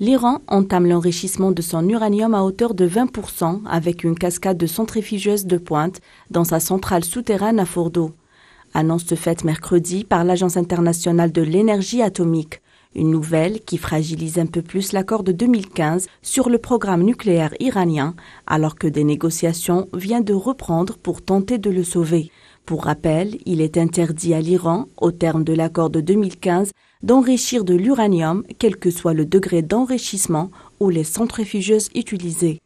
L'Iran entame l'enrichissement de son uranium à hauteur de 20% avec une cascade de centrifugeuses de pointe dans sa centrale souterraine à Fordo. Annonce faite mercredi par l'Agence internationale de l'énergie atomique. Une nouvelle qui fragilise un peu plus l'accord de 2015 sur le programme nucléaire iranien, alors que des négociations viennent de reprendre pour tenter de le sauver. Pour rappel, il est interdit à l'Iran, au terme de l'accord de 2015, d'enrichir de l'uranium, quel que soit le degré d'enrichissement ou les centrifugeuses utilisées.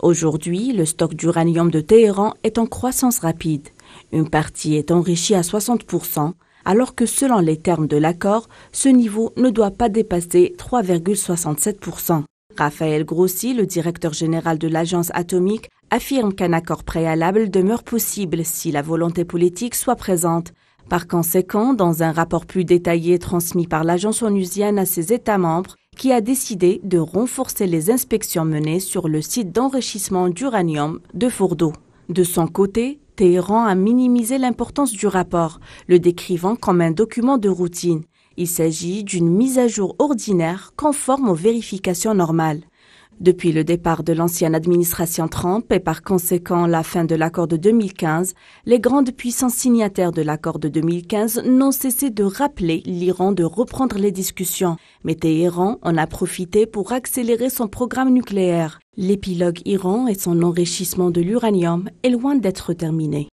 Aujourd'hui, le stock d'uranium de Téhéran est en croissance rapide. Une partie est enrichie à 60%, alors que selon les termes de l'accord, ce niveau ne doit pas dépasser 3,67%. Raphaël Grossi, le directeur général de l'agence atomique, affirme qu'un accord préalable demeure possible si la volonté politique soit présente. Par conséquent, dans un rapport plus détaillé transmis par l'agence onusienne à ses États membres, qui a décidé de renforcer les inspections menées sur le site d'enrichissement d'uranium de Fourdeau. De son côté, Téhéran a minimisé l'importance du rapport, le décrivant comme un document de routine. Il s'agit d'une mise à jour ordinaire conforme aux vérifications normales. Depuis le départ de l'ancienne administration Trump et par conséquent la fin de l'accord de 2015, les grandes puissances signataires de l'accord de 2015 n'ont cessé de rappeler l'Iran de reprendre les discussions. Mais Téhéran en a profité pour accélérer son programme nucléaire. L'épilogue Iran et son enrichissement de l'uranium est loin d'être terminé.